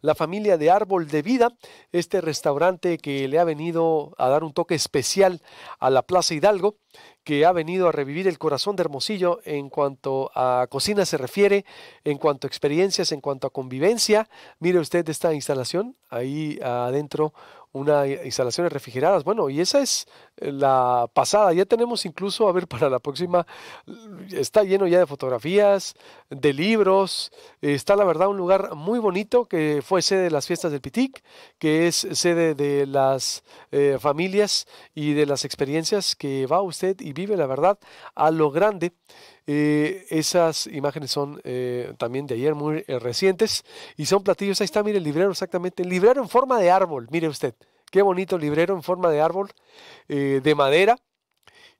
la familia de Árbol de Vida, este restaurante que le ha venido a dar un toque especial a la Plaza Hidalgo, que ha venido a revivir el corazón de Hermosillo en cuanto a cocina se refiere, en cuanto a experiencias, en cuanto a convivencia. Mire usted esta instalación, ahí adentro unas instalaciones refrigeradas. Bueno, y esa es eh, la pasada. Ya tenemos incluso, a ver, para la próxima, está lleno ya de fotografías, de libros. Está, la verdad, un lugar muy bonito que fue sede de las fiestas del Pitic, que es sede de las eh, familias y de las experiencias que va usted y vive, la verdad, a lo grande. Eh, esas imágenes son eh, también de ayer, muy eh, recientes, y son platillos. Ahí está, mire el librero exactamente, el librero en forma de árbol, mire usted, qué bonito librero en forma de árbol, de madera,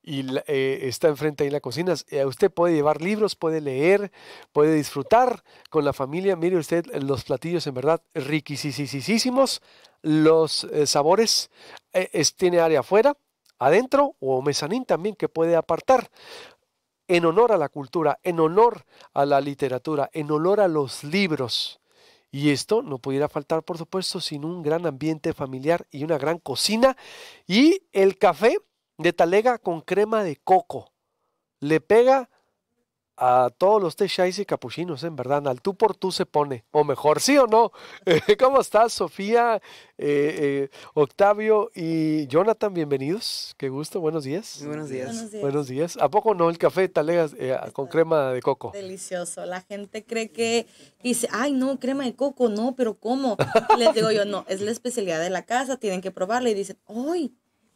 y está enfrente ahí en la cocina. usted puede llevar libros, puede leer, puede disfrutar con la familia. Mire usted los platillos en verdad riquísimos. los sabores, tiene área afuera, adentro o mezanín también que puede apartar en honor a la cultura, en honor a la literatura, en honor a los libros. Y esto no pudiera faltar, por supuesto, sin un gran ambiente familiar y una gran cocina. Y el café de talega con crema de coco. Le pega a todos los Teshais y capuchinos, ¿eh? en verdad, al tú por tú se pone, o mejor, sí o no. Eh, ¿Cómo estás, Sofía, eh, Octavio y Jonathan? Bienvenidos, qué gusto, buenos días. Buenos días. Buenos días. ¿A poco no el café talegas con crema de coco? Delicioso, la gente cree que dice, ay, no, crema de coco, no, pero ¿cómo? Les digo yo, no, es la especialidad de la casa, tienen que probarla y dicen, ¡ay!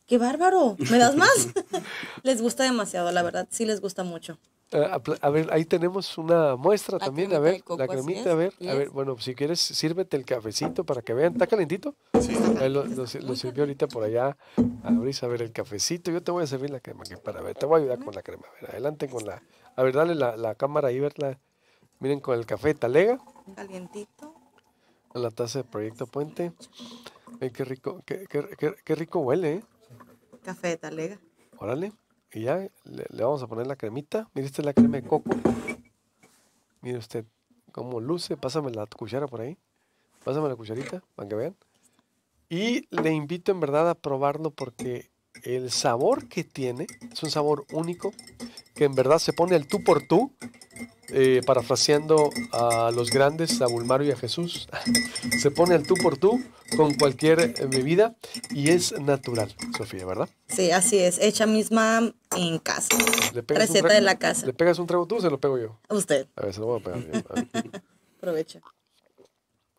¡Qué bárbaro! ¿Me das más? les gusta demasiado, la verdad, sí les gusta mucho. Eh, a, ver, ahí tenemos una muestra ah, también, a ver, la cremita, a ver, a ver, bueno, si quieres, sírvete el cafecito para que vean, ¿está calentito? Sí. lo, sirvió ahorita por allá, a a ver, el cafecito, yo te voy a servir la crema, que para ver, te voy a ayudar con la crema, a ver, adelante con la, a ver, dale la, cámara ahí, verla, miren, con el café talega. Calientito. A la taza de Proyecto Puente. Ay, qué rico, qué, rico huele, ¿eh? Café de talega. Órale. Y ya le, vamos a poner la cremita. Mire, esta es la crema de coco. Mire usted cómo luce. Pásame la cuchara por ahí. Pásame la cucharita para que vean. Y le invito en verdad a probarlo porque el sabor que tiene es un sabor único que en verdad se pone el tú por tú eh, parafraseando a los grandes, a Bulmario y a Jesús, se pone al tú por tú con cualquier eh, bebida y es natural, Sofía, ¿verdad? Sí, así es, hecha misma en casa. Receta de la casa. ¿Le pegas un trago tú o se lo pego yo? A usted. A ver, se lo voy a pegar. Aprovecha.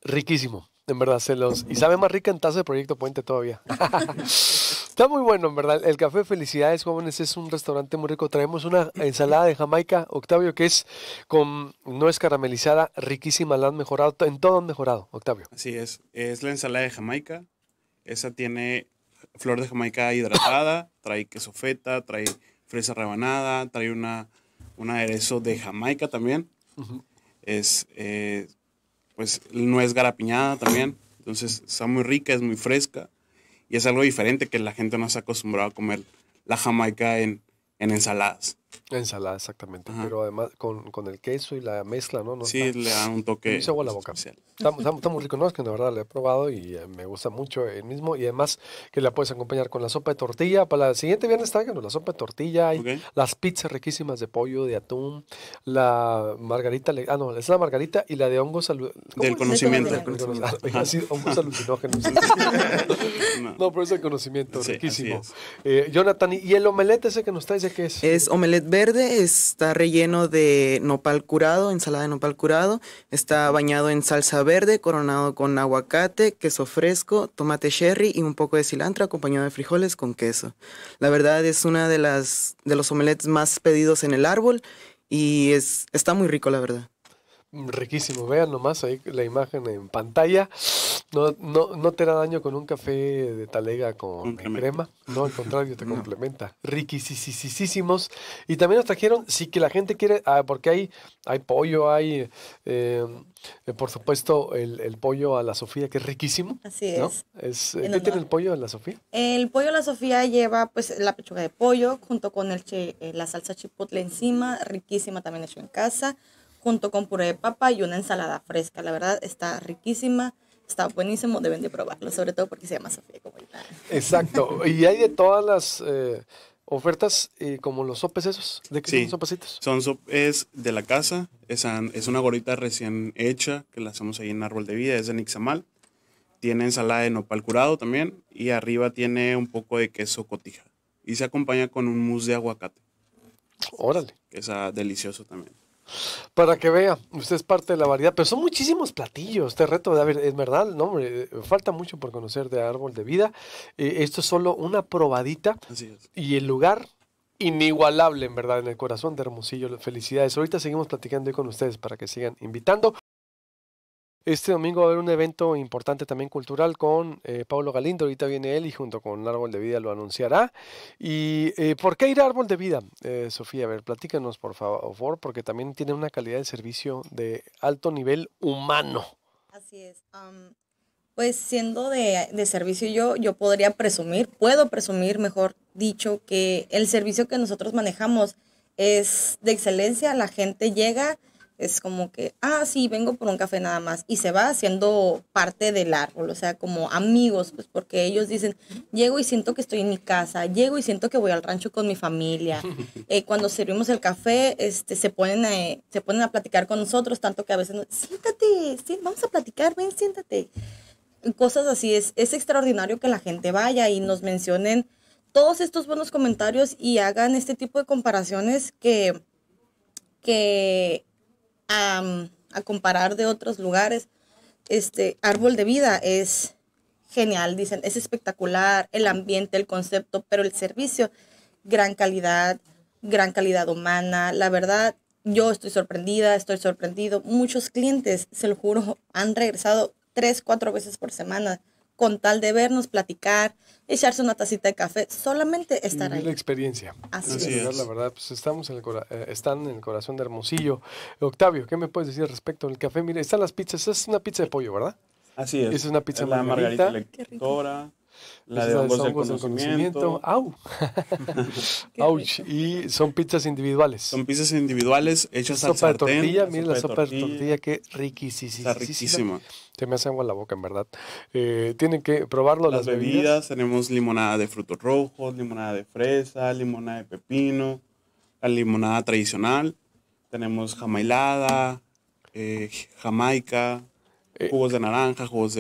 Riquísimo. En verdad, celos. Y sabe más rica en taza de Proyecto Puente todavía. Está muy bueno, en verdad. El café Felicidades, jóvenes, es un restaurante muy rico. Traemos una ensalada de Jamaica, Octavio, que es con no es caramelizada, riquísima, la han mejorado, en todo han mejorado, Octavio. Así es. Es la ensalada de Jamaica. Esa tiene flor de Jamaica hidratada, trae queso feta, trae fresa rebanada, trae una, un aderezo de Jamaica también. Es eh, pues no es garapiñada también. Entonces está muy rica, es muy fresca y es algo diferente que la gente no se acostumbrado a comer la jamaica en, en ensaladas. Ensalada, exactamente. Pero además con, el queso y la mezcla, ¿no? sí, le da un toque. se huele a la boca. Estamos está, muy rico, ¿no? Es que la verdad lo he probado y eh, me gusta mucho el mismo. Y además que la puedes acompañar con la sopa de tortilla. Para el siguiente viernes tráiganos la sopa de tortilla. Hay las pizzas riquísimas de pollo, de atún, la margarita. Ah, no, es la margarita y la de hongos Del conocimiento. Del conocimiento. Ah, alucinógenos. no. pero es el conocimiento, riquísimo. Eh, Jonathan, ¿y el omelete ese que nos estáis de qué es? Es omelete verde, está relleno de nopal curado, ensalada de nopal curado, está bañado en salsa verde, coronado con aguacate, queso fresco, tomate sherry y un poco de cilantro acompañado de frijoles con queso. La verdad es una de las de los omelettes más pedidos en el árbol y es está muy rico la verdad. Riquísimo, vean nomás ahí la imagen en pantalla. No, no, no te da daño con un café de talega con crema. No, al contrario, te complementa. Riquisísimos. Y también nos trajeron, sí que la gente quiere, ah, porque hay, hay pollo, hay, eh, por supuesto, el, pollo a la Sofía, que es riquísimo. Así es. Eh, ¿Qué tiene el pollo a la Sofía? El pollo a la Sofía lleva pues la pechuga de pollo junto con el eh, la salsa chipotle encima, riquísima también hecho en casa, junto con puré de papa y una ensalada fresca. La verdad está riquísima está buenísimo, deben de probarlo, sobre todo porque se llama Sofía Exacto, y hay de todas las eh, ofertas eh, como los sopes esos, ¿de qué son sopecitos? Son sopes de la casa, es, una gorita recién hecha que la hacemos ahí en Árbol de Vida, es de Nixamal. Tiene ensalada de nopal curado también y arriba tiene un poco de queso cotija. Y se acompaña con un mousse de aguacate. Órale. Que está ah, delicioso también. Para que vea, usted es parte de la variedad, pero son muchísimos platillos. Este reto, de, es verdad, no, falta mucho por conocer de Árbol de Vida. Eh, esto es solo una probadita y el lugar inigualable, en verdad, en el corazón de Hermosillo. Felicidades. Ahorita seguimos platicando con ustedes para que sigan invitando. Este domingo va a haber un evento importante también cultural con eh, Pablo Galindo. Ahorita viene él y junto con Árbol de Vida lo anunciará. ¿Y eh, por qué ir a Árbol de Vida, eh, Sofía? A ver, platícanos por favor, porque también tiene una calidad de servicio de alto nivel humano. Así es. pues siendo de, de, servicio yo, yo podría presumir, puedo presumir, mejor dicho, que el servicio que nosotros manejamos es de excelencia. La gente llega es como que, ah, sí, vengo por un café nada más. Y se va haciendo parte del árbol, o sea, como amigos, pues porque ellos dicen, llego y siento que estoy en mi casa, llego y siento que voy al rancho con mi familia. Eh, cuando servimos el café, este, se, ponen a, eh, se ponen a platicar con nosotros, tanto que a veces, siéntate, sí, vamos a platicar, ven, siéntate. Cosas así, es, es extraordinario que la gente vaya y nos mencionen todos estos buenos comentarios y hagan este tipo de comparaciones que, que a, comparar de otros lugares, este árbol de vida es genial, dicen, es espectacular, el ambiente, el concepto, pero el servicio, gran calidad, gran calidad humana, la verdad, yo estoy sorprendida, estoy sorprendido, muchos clientes, se lo juro, han regresado tres, cuatro veces por semana con tal de vernos, platicar, echarse una tacita de café, solamente estar ahí. la experiencia. Así, es. La verdad, pues estamos en el eh, están en el corazón de Hermosillo. Octavio, ¿qué me puedes decir respecto al café? Mire, están las pizzas, es una pizza de pollo, ¿verdad? Así es. es una pizza de margarita. La de hongos, del conocimiento. ¡Au! ¡Auch! Y son pizzas individuales. Son pizzas individuales hechas sopa al sartén. De tortilla, mira la sopa de tortilla, que riquísima. Está riquísima. Se me hace agua la boca, en verdad. Eh, tienen que probarlo. Las, bebidas. Tenemos limonada de frutos rojos, limonada de fresa, limonada de pepino, la limonada tradicional. Tenemos jamailada, eh, jamaica, eh, jugos de naranja, jugos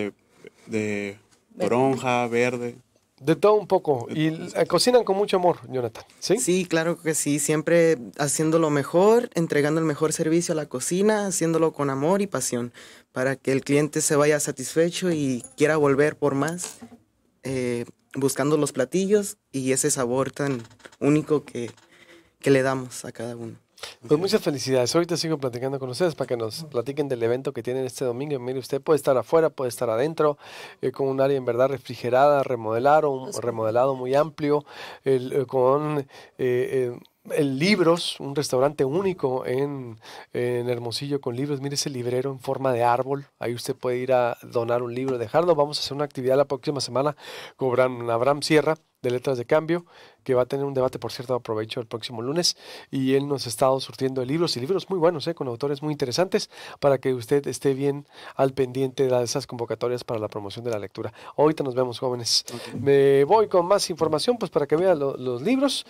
de toronja, verde. De todo un poco. Y eh, cocinan con mucho amor, Jonathan. ¿Sí? sí, claro que sí. Siempre haciendo lo mejor, entregando el mejor servicio a la cocina, haciéndolo con amor y pasión, para que el cliente se vaya satisfecho y quiera volver por más, eh, buscando los platillos y ese sabor tan único que le damos a cada uno. Pues muchas felicidades. Ahorita sigo platicando con ustedes para que nos platiquen del evento que tienen este domingo. Mire, usted puede estar afuera, puede estar adentro, eh, con un área en verdad refrigerada, remodelado, remodelado muy amplio, el, eh, con eh, el Libros, un restaurante único en, en, Hermosillo con libros. Mire ese librero en forma de árbol. Ahí usted puede ir a donar un libro, dejarlo. Vamos a hacer una actividad la próxima semana con Abraham Sierra de Letras de Cambio, que va a tener un debate, por cierto, aprovecho el próximo lunes, y él nos ha estado surtiendo libros y libros muy buenos, ¿eh? con autores muy interesantes, para que usted esté bien al pendiente de esas convocatorias para la promoción de la lectura. Ahorita nos vemos, jóvenes. Me voy con más información, pues para que vean los libros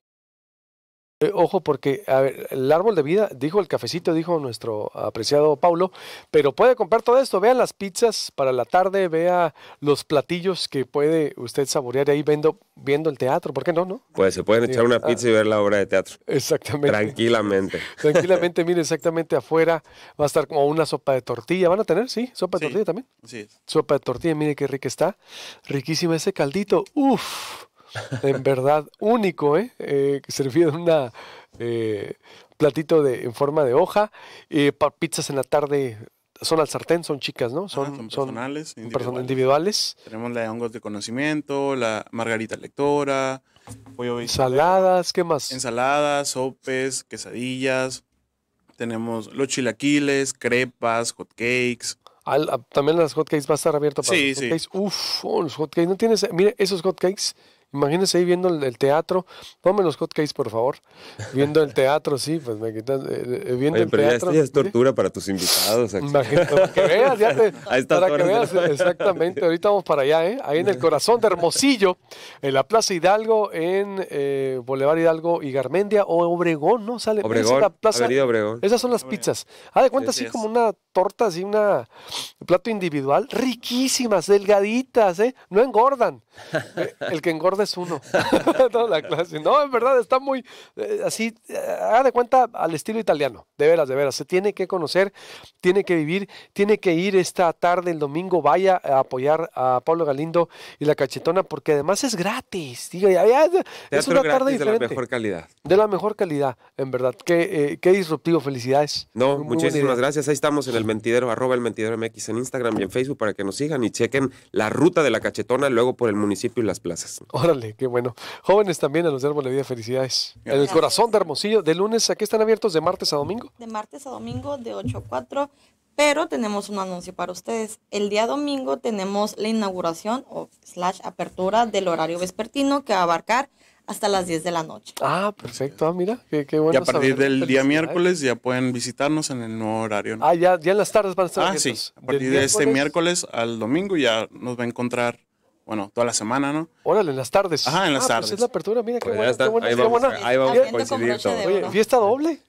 eh, ojo, porque el árbol de vida, dijo el cafecito, dijo nuestro apreciado Paulo, pero puede comprar todo esto. Vea las pizzas para la tarde, vea los platillos que puede usted saborear ahí viendo, viendo el teatro. ¿Por qué no, no? Pues se pueden echar una ah. pizza y ver la obra de teatro. Exactamente. Tranquilamente. Tranquilamente, mire, exactamente afuera va a estar como una sopa de tortilla. ¿Van a tener? Sí, sopa de tortilla también. Sí. Sopa de tortilla, mire qué rica está. Riquísimo ese caldito. Uf en verdad único, ¿eh? eh servido en una eh, platito de, en forma de hoja. Eh, para pizzas en la tarde son al sartén, son chicas, ¿no? Son, son personales, individuales. Tenemos la de hongos de conocimiento, la margarita lectora, pollo Saladas, ¿qué más? Ensaladas, sopes, quesadillas. Tenemos los chilaquiles, crepas, hot cakes también las hotcakes va a estar abierto para sí, Sí. Uf, oh, los hotcakes. No tienes, mire, esos hot cakes Imagínense ahí viendo el, teatro. Ponme los hotcakes, por favor. Viendo el teatro, sí, pues me quitan. Eh, eh, viendo el teatro. Ya, es tortura para tus invitados. Imagínate, para que veas, ya te, para que veas, exactamente. Ahorita vamos para allá, ¿eh? Ahí en el corazón de Hermosillo, en la Plaza Hidalgo, en eh, Boulevard Hidalgo y Garmendia o Obregón, ¿no? Sale Obregón, la plaza. Esas son las pizzas. Ah, de cuenta, así como una torta, así una plato individual, riquísimas, delgaditas, ¿eh? No engordan. Eh, el que engorda es uno toda la clase. No, en verdad está muy eh, así, eh, haga de cuenta al estilo italiano, de veras, de veras. Se tiene que conocer, tiene que vivir, tiene que ir esta tarde, el domingo, vaya a apoyar a Pablo Galindo y la cachetona, porque además es gratis. diga es una tarde De la mejor calidad. De la mejor calidad, en verdad. Qué, eh, disruptivo, felicidades. No, muchísimas gracias. Ahí estamos en el mentidero, arroba el mentidero MX en Instagram y en Facebook para que nos sigan y chequen la ruta de la cachetona luego por el municipio y las plazas. ¡Dale, qué bueno. Jóvenes también a los de Árbol de Vida, felicidades. el corazón de Hermosillo, de lunes, ¿a qué están abiertos? ¿De martes a domingo? De martes a domingo, de 8 a 4. Pero tenemos un anuncio para ustedes. El día domingo tenemos la inauguración o slash apertura del horario vespertino que va a abarcar hasta las 10 de la noche. Ah, perfecto. Ah, mira, qué, bueno. Y a partir del día miércoles ya pueden visitarnos en el nuevo horario. Ah, ya, ya en las tardes van a estar. Ah, sí. A partir de este miércoles al domingo ya nos va a encontrar bueno, toda la semana, ¿no? Órale, en las tardes. Ajá, en las ah, pues tardes. es la apertura, mira qué, pues buena, qué buena, ahí vamos, a coincidir todo. fiesta eh, doble,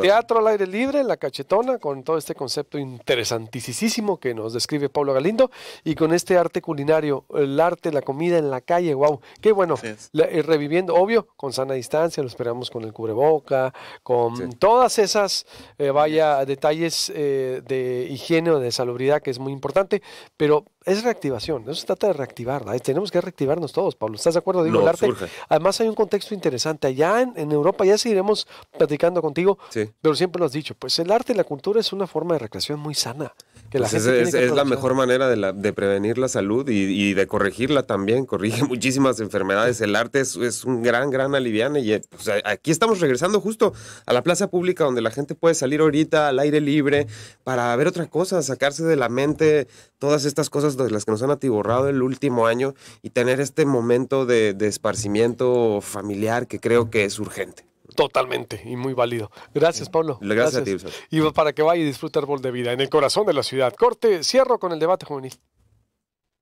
teatro al aire libre, la cachetona, con todo este concepto interesantísimo que nos describe Pablo Galindo y con este arte culinario, el arte, la comida en la calle, wow, qué bueno. Eh, reviviendo, obvio, con sana distancia, lo esperamos con el cubreboca, con todas esas, eh, vaya, detalles de higiene o de salubridad que es muy importante, pero es reactivación, eso se trata de reactivarla. Tenemos que reactivarnos todos, Pablo. ¿Estás de acuerdo? Digo, el arte. Además, hay un contexto interesante. Allá en, Europa ya seguiremos platicando contigo, pero siempre lo has dicho. Pues el arte y la cultura es una forma de recreación muy sana. Pues es, la mejor manera de, prevenir la salud y, de corregirla también. Corrige muchísimas enfermedades. El arte es, un gran, gran aliviane. Y eh, pues, aquí estamos regresando justo a la plaza pública donde la gente puede salir ahorita al aire libre para ver otra cosa, sacarse de la mente todas estas cosas de las que nos han atiborrado el último año y tener este momento de, esparcimiento familiar que creo que es urgente. Totalmente y muy válido. Gracias, Pablo. Gracias, a ti, Y para que vaya y disfrute bol de Vida en el corazón de la ciudad. Corte, cierro con el debate juvenil.